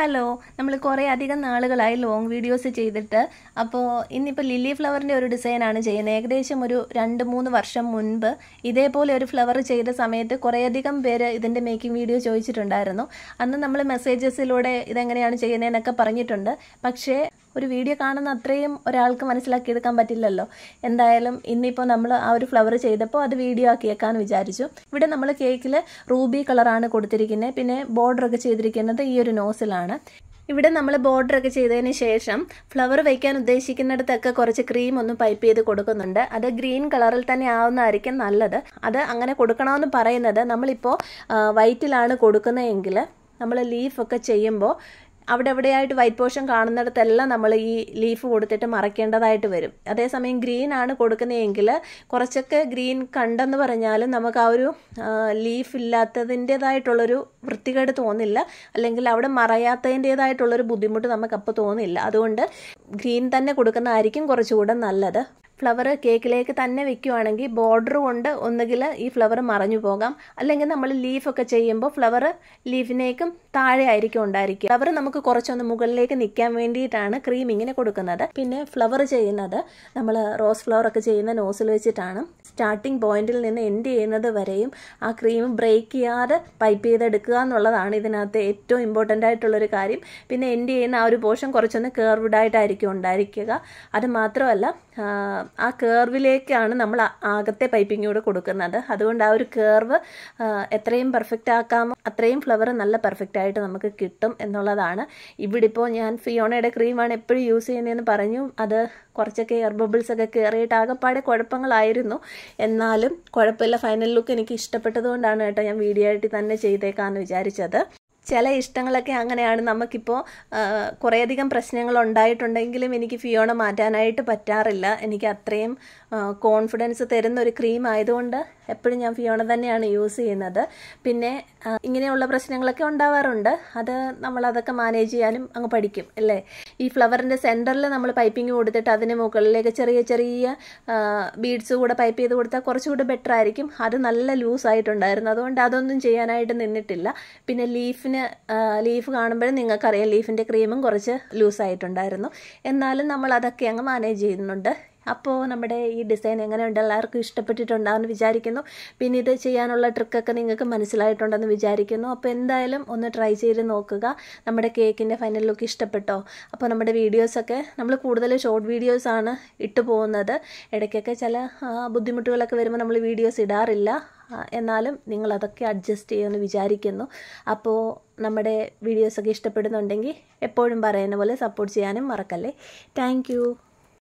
hello നമ്മൾ കുറേ അധികം നാളുകളായി ലോങ് വീഡിയോസ് ചെയ്തിട്ട് അപ്പോൾ ഇന്നിപ്പോൾ ലില്ലി ഫ്ലവറിൻ്റെ ഒരു ഡിസൈനാണ് ചെയ്യുന്നത് ഏകദേശം ഒരു രണ്ട് മൂന്ന് വർഷം മുൻപ് ഇതേപോലെ ഒരു ഫ്ലവർ ചെയ്ത സമയത്ത് കുറേയധികം പേര് ഇതിൻ്റെ മേക്കിംഗ് വീഡിയോ ചോദിച്ചിട്ടുണ്ടായിരുന്നു അന്ന് നമ്മൾ മെസ്സേജസിലൂടെ ഇതെങ്ങനെയാണ് ചെയ്യുന്നതെന്നൊക്കെ പറഞ്ഞിട്ടുണ്ട് പക്ഷേ ഒരു വീഡിയോ കാണുന്ന അത്രയും ഒരാൾക്ക് മനസ്സിലാക്കിയെടുക്കാൻ പറ്റില്ലല്ലോ എന്തായാലും ഇന്നിപ്പോൾ നമ്മൾ ആ ഒരു ഫ്ലവർ ചെയ്തപ്പോൾ അത് വീഡിയോ ആക്കിയേക്കാന്ന് വിചാരിച്ചു ഇവിടെ നമ്മൾ കേക്കിൽ റൂബി കളറാണ് കൊടുത്തിരിക്കുന്നത് പിന്നെ ബോർഡറൊക്കെ ചെയ്തിരിക്കുന്നത് ഈ ഒരു നോസിലാണ് ഇവിടെ നമ്മൾ ബോർഡറൊക്കെ ചെയ്തതിന് ശേഷം ഫ്ലവർ വയ്ക്കാൻ ഉദ്ദേശിക്കുന്നിടത്തൊക്കെ കുറച്ച് ക്രീം ഒന്ന് പൈപ്പ് ചെയ്ത് കൊടുക്കുന്നുണ്ട് അത് ഗ്രീൻ കളറിൽ തന്നെ ആവുന്നതായിരിക്കും നല്ലത് അത് അങ്ങനെ കൊടുക്കണമെന്ന് പറയുന്നത് നമ്മളിപ്പോൾ വൈറ്റിലാണ് കൊടുക്കുന്നതെങ്കിൽ നമ്മൾ ലീഫൊക്കെ ചെയ്യുമ്പോൾ അവിടെ എവിടെയായിട്ട് വൈറ്റ് പോർഷൻ കാണുന്നിടത്തെല്ലാം നമ്മൾ ഈ ലീഫ് കൊടുത്തിട്ട് മറയ്ക്കേണ്ടതായിട്ട് വരും അതേസമയം ഗ്രീൻ ആണ് കൊടുക്കുന്നതെങ്കിൽ കുറച്ചൊക്കെ ഗ്രീൻ കണ്ടെന്ന് പറഞ്ഞാലും നമുക്ക് ആ ഒരു ലീഫ് ഇല്ലാത്തതിൻ്റേതായിട്ടുള്ളൊരു വൃത്തികേട് തോന്നില്ല അല്ലെങ്കിൽ അവിടെ മറയാത്തതിൻ്റേതായിട്ടുള്ളൊരു ബുദ്ധിമുട്ട് നമുക്ക് അപ്പോൾ തോന്നില്ല അതുകൊണ്ട് ഗ്രീൻ തന്നെ കൊടുക്കുന്നതായിരിക്കും കുറച്ചുകൂടെ നല്ലത് ഫ്ലവർ കേക്കിലേക്ക് തന്നെ വെക്കുകയാണെങ്കിൽ ബോർഡർ കൊണ്ട് ഒന്നുകിൽ ഈ ഫ്ലവർ മറഞ്ഞു പോകാം അല്ലെങ്കിൽ നമ്മൾ ലീഫൊക്കെ ചെയ്യുമ്പോൾ ഫ്ലവർ ലീഫിനേക്കും താഴെ ആയിരിക്കും ഉണ്ടായിരിക്കുക ഫ്ലവർ നമുക്ക് കുറച്ചൊന്ന് മുകളിലേക്ക് നിൽക്കാൻ വേണ്ടിയിട്ടാണ് ക്രീം ഇങ്ങനെ കൊടുക്കുന്നത് പിന്നെ ഫ്ലവർ ചെയ്യുന്നത് നമ്മൾ റോസ് ഫ്ലവർ ഒക്കെ ചെയ്യുന്ന നോസിൽ വെച്ചിട്ടാണ് സ്റ്റാർട്ടിംഗ് പോയിന്റിൽ നിന്ന് എൻഡ് ചെയ്യുന്നത് വരെയും ആ ക്രീം ബ്രേക്ക് ചെയ്യാതെ പൈപ്പ് ചെയ്തെടുക്കുക എന്നുള്ളതാണ് ഇതിനകത്ത് ഏറ്റവും ഇമ്പോർട്ടൻ്റ് ആയിട്ടുള്ളൊരു കാര്യം പിന്നെ എൻഡ് ചെയ്യുന്ന ആ ഒരു പോർഷൻ കുറച്ചൊന്ന് കേർവ്ഡ് ആയിട്ടായിരിക്കും ഉണ്ടായിരിക്കുക അത് മാത്രമല്ല ആ കേർവിലേക്കാണ് നമ്മൾ ആകത്തെ പൈപ്പിംഗ് കൂടെ കൊടുക്കുന്നത് അതുകൊണ്ട് ആ ഒരു കേർവ് എത്രയും പെർഫെക്റ്റ് ആക്കാമോ അത്രയും ഫ്ലവർ നല്ല പെർഫെക്റ്റ് ആയിട്ട് നമുക്ക് കിട്ടും എന്നുള്ളതാണ് ഇവിടെ ഇപ്പോൾ ഞാൻ ഫിയോണയുടെ ക്രീമാണ് എപ്പോഴും യൂസ് ചെയ്യുന്നതെന്ന് പറഞ്ഞു അത് കുറച്ചൊക്കെ എയർ ബബിൾസ് ഒക്കെ കയറിയിട്ട് ആകെപ്പാടെ കുഴപ്പങ്ങളായിരുന്നു എന്നാലും കുഴപ്പമില്ല ഫൈനൽ ലുക്ക് എനിക്ക് ഇഷ്ടപ്പെട്ടതുകൊണ്ടാണ് കേട്ടോ ഞാൻ വീഡിയോ ആയിട്ട് തന്നെ ചെയ്തേക്കാമെന്ന് വിചാരിച്ചത് ചില ഇഷ്ടങ്ങളൊക്കെ അങ്ങനെയാണ് നമുക്കിപ്പോൾ കുറേയധികം പ്രശ്നങ്ങൾ ഉണ്ടായിട്ടുണ്ടെങ്കിലും എനിക്ക് ഫിയോണ മാറ്റാനായിട്ട് പറ്റാറില്ല എനിക്ക് അത്രയും കോൺഫിഡൻസ് തരുന്ന ഒരു ക്രീം ആയതുകൊണ്ട് എപ്പോഴും ഞാൻ ഫിയോണ തന്നെയാണ് യൂസ് ചെയ്യുന്നത് പിന്നെ ഇങ്ങനെയുള്ള പ്രശ്നങ്ങളൊക്കെ ഉണ്ടാവാറുണ്ട് അത് നമ്മൾ അതൊക്കെ മാനേജ് ചെയ്യാനും അങ്ങ് പഠിക്കും അല്ലേ ഈ ഫ്ലവറിൻ്റെ സെൻറ്ററിൽ നമ്മൾ പൈപ്പിംഗ് കൊടുത്തിട്ട് അതിന് മുകളിലേക്ക് ചെറിയ ചെറിയ ബീഡ്സ് കൂടെ പൈപ്പ് ചെയ്ത് കൊടുത്താൽ കുറച്ചുകൂടെ ബെറ്റർ ആയിരിക്കും അത് നല്ല ലൂസ് ആയിട്ടുണ്ടായിരുന്നു അതുകൊണ്ട് അതൊന്നും ചെയ്യാനായിട്ട് നിന്നിട്ടില്ല പിന്നെ ലീഫിന് ലീഫ് കാണുമ്പോഴും നിങ്ങൾക്കറിയാം ലീഫിൻ്റെ ക്രീമും കുറച്ച് ലൂസായിട്ടുണ്ടായിരുന്നു എന്നാലും നമ്മൾ അതൊക്കെ അങ്ങ് മാനേജ് ചെയ്യുന്നുണ്ട് അപ്പോൾ നമ്മുടെ ഈ ഡിസൈൻ എങ്ങനെയുണ്ട് എല്ലാവർക്കും ഇഷ്ടപ്പെട്ടിട്ടുണ്ടാകുമെന്ന് വിചാരിക്കുന്നു പിന്നെ ഇത് ചെയ്യാനുള്ള ട്രിക്കൊക്കെ നിങ്ങൾക്ക് മനസ്സിലായിട്ടുണ്ടെന്ന് വിചാരിക്കുന്നു അപ്പോൾ എന്തായാലും ഒന്ന് ട്രൈ ചെയ്ത് നോക്കുക നമ്മുടെ കേക്കിൻ്റെ ഫൈനൽ ലുക്ക് ഇഷ്ടപ്പെട്ടോ അപ്പോൾ നമ്മുടെ വീഡിയോസൊക്കെ നമ്മൾ കൂടുതൽ ഷോർട്ട് വീഡിയോസാണ് ഇട്ടു പോകുന്നത് ഇടയ്ക്കൊക്കെ ചില ബുദ്ധിമുട്ടുകളൊക്കെ വരുമ്പോൾ നമ്മൾ വീഡിയോസ് ഇടാറില്ല എന്നാലും നിങ്ങൾ അതൊക്കെ അഡ്ജസ്റ്റ് ചെയ്യുമെന്ന് വിചാരിക്കുന്നു അപ്പോൾ നമ്മുടെ വീഡിയോസൊക്കെ ഇഷ്ടപ്പെടുന്നുണ്ടെങ്കിൽ എപ്പോഴും പറയുന്ന പോലെ സപ്പോർട്ട് ചെയ്യാനും മറക്കല്ലേ താങ്ക്